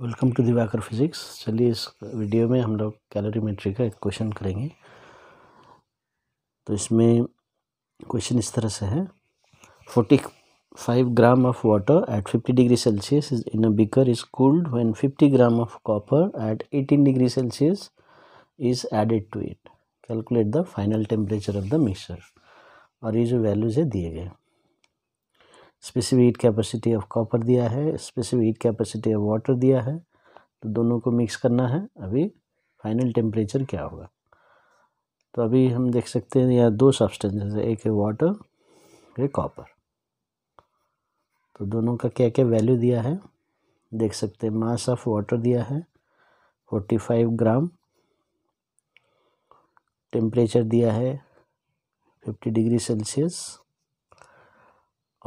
Welcome to Diwakar physics चलिए इस video में हम लोग कैलोरीमेट्री का एक क्वेश्चन करेंगे तो इसमें क्वेश्चन इस तरह से है forty five gram of water at fifty degree Celsius is in a beaker is cooled when fifty gram of copper at eighteen degree Celsius is added to it calculate the final temperature of the mixture और ये जो values है दिए गए specific heat capacity of copper दिया है specific heat capacity of water दिया है तो दोनों को मिक्स करना है अभी फाइनल टेम्परेचर क्या होगा तो अभी हम देख सकते हैं यहाँ दो सब्सटेंसेस है एक है वाटर एक कॉपर तो दोनों का क्या क्या वैल्यू दिया है देख सकते हैं मास ऑफ वाटर दिया है फोर्टी फाइव ग्राम टेम्परेचर दिया है फिफ्टी डिग्री सेल्सियस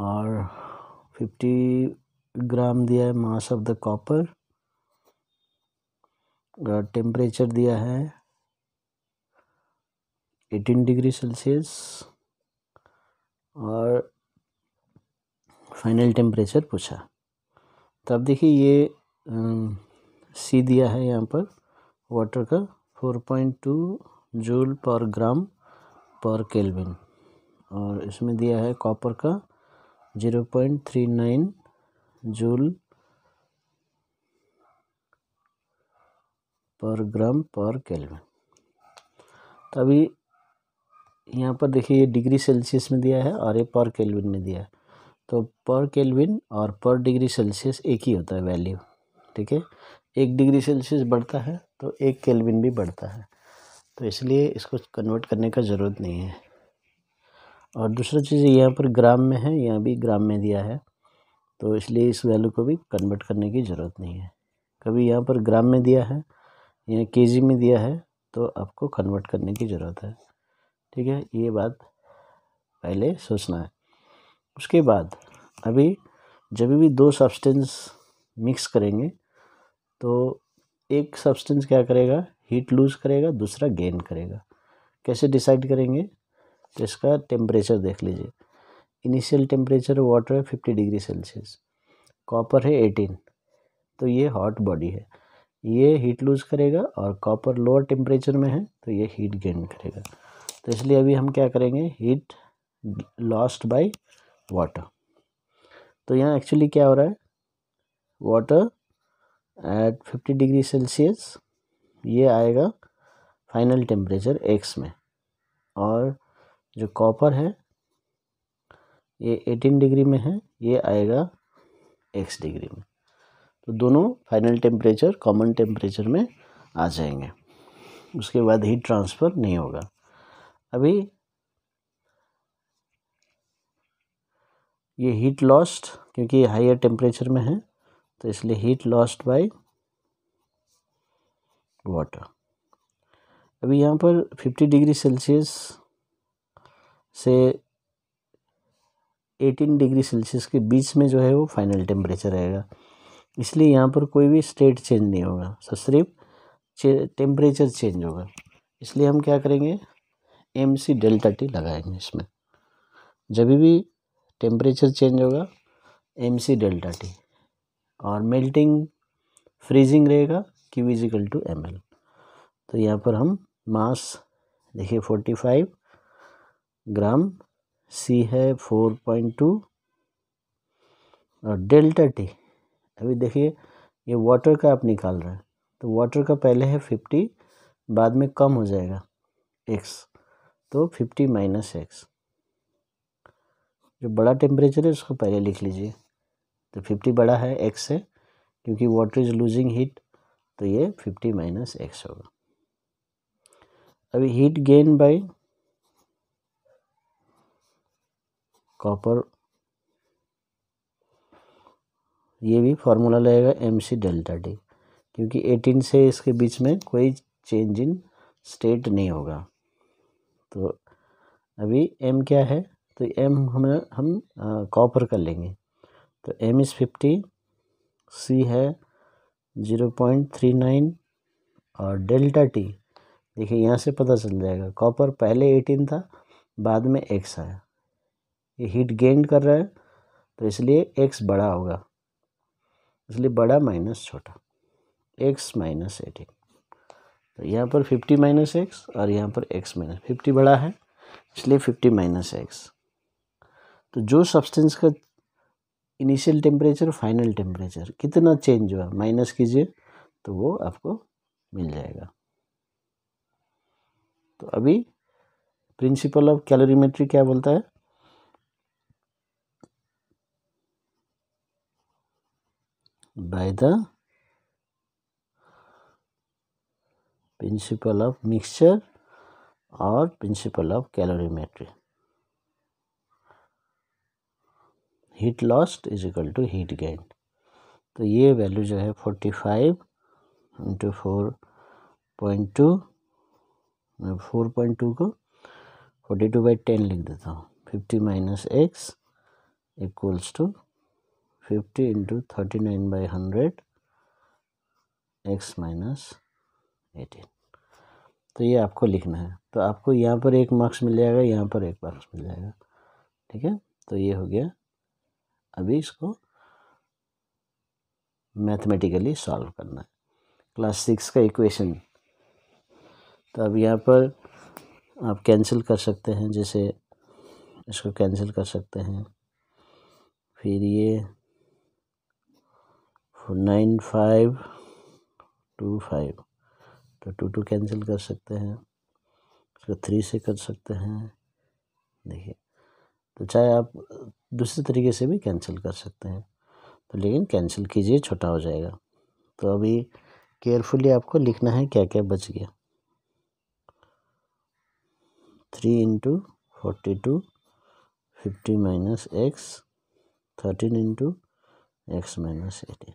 और फिफ्टी ग्राम दिया है mass of the copper temperature दिया है एटीन डिग्री सेल्सियस और फाइनल टेम्परेचर पूछा तब तो देखिए ये सी दिया है यहाँ पर वाटर का फोर पॉइंट टू जूल पर ग्राम पर केल्विन और इसमें दिया है कॉपर का zero point three nine joule पर ग्राम पर केल्विन तो अभी यहाँ पर देखिए ये डिग्री सेल्सियस में दिया है और ये पर केल्विन में दिया है तो पर केल्विन और पर डिग्री सेल्सियस एक ही होता है वैल्यू ठीक है एक डिग्री सेल्सियस बढ़ता है तो एक केल्विन भी बढ़ता है तो इसलिए इसको कन्वर्ट करने का ज़रूरत नहीं है और दूसरा चीज़ यहाँ पर ग्राम में है यहाँ भी ग्राम में दिया है तो इसलिए इस वैल्यू को भी कन्वर्ट करने की ज़रूरत नहीं है कभी यहाँ पर ग्राम में दिया है के जी में दिया है तो आपको कन्वर्ट करने की ज़रूरत है ठीक है ये बात पहले सोचना है उसके बाद अभी जब भी दो सब्सटेंस मिक्स करेंगे तो एक सब्सटेंस क्या करेगा हीट लूज़ करेगा दूसरा गेन करेगा कैसे डिसाइड करेंगे तो इसका टेम्परेचर देख लीजिए इनिशियल टेम्परेचर वाटर है फिफ्टी डिग्री सेल्सियस कॉपर है एटीन तो ये हॉट बॉडी है ये हीट लूज करेगा और कॉपर लोअर टेम्परेचर में है तो ये हीट गेन करेगा तो इसलिए अभी हम क्या करेंगे हीट लॉस्ट बाय वाटर तो यहाँ एक्चुअली क्या हो रहा है water at fifty degree Celsius ये आएगा फाइनल टेम्परेचर एक्स में और जो कॉपर है ये एटीन डिग्री में है ये आएगा एक्स डिग्री में तो दोनों फाइनल टेम्परेचर कॉमन टेम्परेचर में आ जाएंगे उसके बाद हीट ट्रांसफ़र नहीं होगा अभी ये हीट लॉस्ट क्योंकि ये टेम्परेचर में है तो इसलिए हीट लॉस्ट बाय वाटर अभी यहाँ पर 50 डिग्री सेल्सियस से 18 डिग्री सेल्सियस के बीच में जो है वो फाइनल टेम्परेचर रहेगा इसलिए यहाँ पर कोई भी स्टेट चेंज नहीं होगा सर सिर्फ टेम्परेचर चेंज होगा इसलिए हम क्या करेंगे एम सी डेल्टा टी लगाएंगे इसमें जब भी टेम्परेचर चेंज होगा एम सी डेल्टा टी और मेल्टिंग फ्रीजिंग रहेगा कि विजिकल टू एम एल तो यहाँ पर हम मास देखिए फोर्टी फाइव ग्राम सी है फोर पॉइंट टू और डेल्टा टी अभी देखिए ये वाटर का आप निकाल रहे हैं तो वाटर का पहले है फिफ्टी बाद में कम हो जाएगा एक्स तो फिफ्टी माइनस एक्स जो बड़ा टेम्परेचर है उसको पहले लिख लीजिए तो फिफ्टी बड़ा है एक्स से क्योंकि वाटर इज़ लूजिंग हीट तो ये फिफ्टी माइनस एक्स होगा अभी हीट गेन बाय कॉपर ये भी फार्मूला लगेगा एम सी डेल्टा डी क्योंकि 18 से इसके बीच में कोई चेंज इन स्टेट नहीं होगा तो अभी एम क्या है तो एम हम हम कॉपर कर लेंगे तो एम इज़ फिफ्टी सी है ज़ीरो पॉइंट थ्री नाइन और डेल्टा टी देखिए यहाँ से पता चल जाएगा कॉपर पहले एटीन था बाद में एक्स आया ये हीट गेन कर रहा है तो इसलिए एक्स बड़ा होगा इसलिए बड़ा माइनस छोटा एक्स माइनस एटीन तो यहाँ पर फिफ्टी माइनस एक्स और यहाँ पर एक्स माइनस फिफ्टी बड़ा है इसलिए फिफ्टी माइनस एक्स तो जो सब्सटेंस का इनिशियल टेम्परेचर फाइनल टेम्परेचर कितना चेंज हुआ माइनस कीजिए तो वो आपको मिल जाएगा तो अभी प्रिंसिपल ऑफ कैलोरीमेट्री क्या बोलता है by the principle of mixture or principle of calorimetry. Heat lost is equal to heat gain तो ये वैल्यू जो है forty five into four point two four point two को फोर्टी टू बाई टेन लिख देता हूँ fifty minus X equals to fifty into thirty nine by hundred X minus eighteen तो ये आपको लिखना है तो आपको यहाँ पर एक मार्क्स मिल जाएगा यहाँ पर एक मार्क्स मिल जाएगा ठीक है तो ये हो गया अभी इसको मैथमेटिकली सॉल्व करना है क्लास सिक्स का इक्वेशन तो अब यहाँ पर आप कैंसिल कर सकते हैं जैसे इसको कैंसिल कर सकते हैं फिर ये नाइन फाइव टू फाइव तो टू टू कैंसिल कर सकते हैं उसको थ्री से कर सकते हैं देखिए तो चाहे आप दूसरे तरीके से भी कैंसिल कर सकते हैं तो लेकिन कैंसिल कीजिए छोटा हो जाएगा तो अभी केयरफुली आपको लिखना है क्या क्या बच गया three into forty two fifty minus X thirteen into X minus eighteen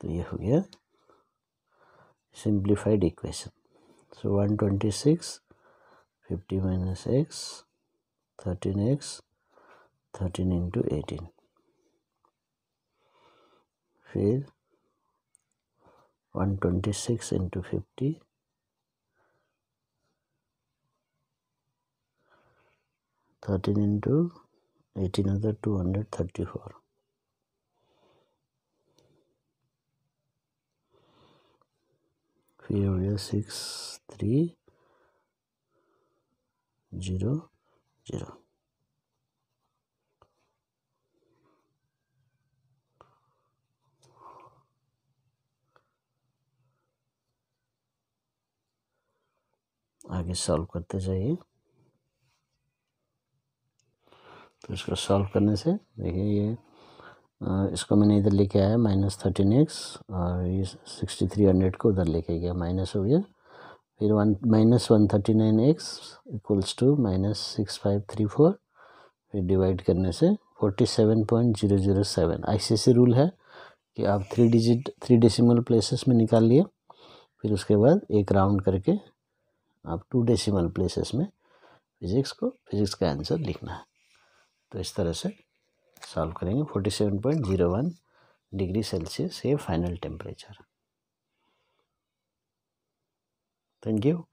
तो ये हो गया simplified equation so one twenty six fifty minus X thirteen X thirteen into eighteen फिर one twenty six into fifty thirteen into eighteen हजार two hundred thirty four फिर ये हो गया सिक्स थ्री जीरो जीरो आगे सॉल्व करते जाइए तो इसको सॉल्व करने से देखिए ये इसको मैंने इधर लेके आया माइनस थर्टीन एक्स और ये सिक्सटी थ्री हंड्रेड को उधर लेके गया माइनस हो गया फिर one minus one thirty nine X equals to minus six five three four फिर डिवाइड करने से forty seven point zero zero seven ICC rule है कि आप three digit three decimal places में निकाल लिए फिर उसके बाद एक राउंड करके आप टू डेसिमल प्लेसेस में फिज़िक्स को फिज़िक्स का आंसर लिखना है तो इस तरह से सॉल्व करेंगे forty seven point zero one degree Celsius ये फाइनल टेम्परेचर थैंक तो यू